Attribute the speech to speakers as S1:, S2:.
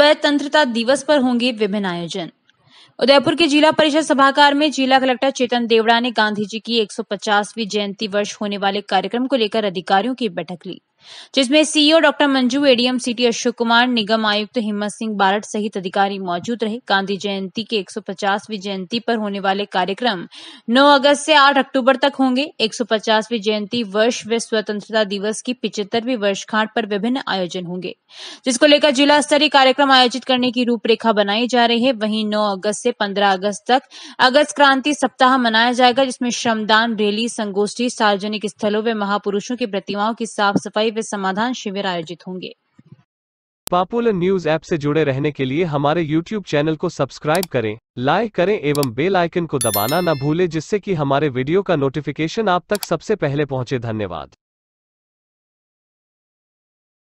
S1: स्वतंत्रता दिवस पर होंगे विभिन्न आयोजन उदयपुर के जिला परिषद सभागार में जिला कलेक्टर चेतन देवड़ा ने गांधी जी की 150वीं जयंती वर्ष होने वाले कार्यक्रम को लेकर अधिकारियों की बैठक ली जिसमें CEO e doctor Manju ADM city Ashok Kumar निगम आयुक्त तो हिम्मत सिंह बारट सहित अधिकारी मौजूद रहे गांधी जयंती के 150वीं जयंती पर होने वाले कार्यक्रम 9 अगस्त से 8 अक्टूबर तक होंगे 150वीं जयंती वर्ष व स्वतंत्रता दिवस की पिचहत्तरवीं वर्षगांठ पर विभिन्न आयोजन होंगे जिसको लेकर जिला स्तरीय कार्यक्रम आयोजित करने की रूपरेखा बनाई जा रही है वहीं नौ अगस्त से पंद्रह अगस्त तक अगस्त क्रांति सप्ताह मनाया जाएगा जिसमें श्रमदान रैली संगोष्ठी सार्वजनिक स्थलों व महापुरुषों की प्रतिमाओं की साफ सफाई सफाई समाधान शिविर आयोजित होंगे
S2: पॉपुलर न्यूज ऐप से जुड़े रहने के लिए हमारे यूट्यूब चैनल को सब्सक्राइब करें लाइक करें एवं बेल आइकन को दबाना न भूलें जिससे कि हमारे वीडियो का नोटिफिकेशन आप तक सबसे पहले पहुंचे धन्यवाद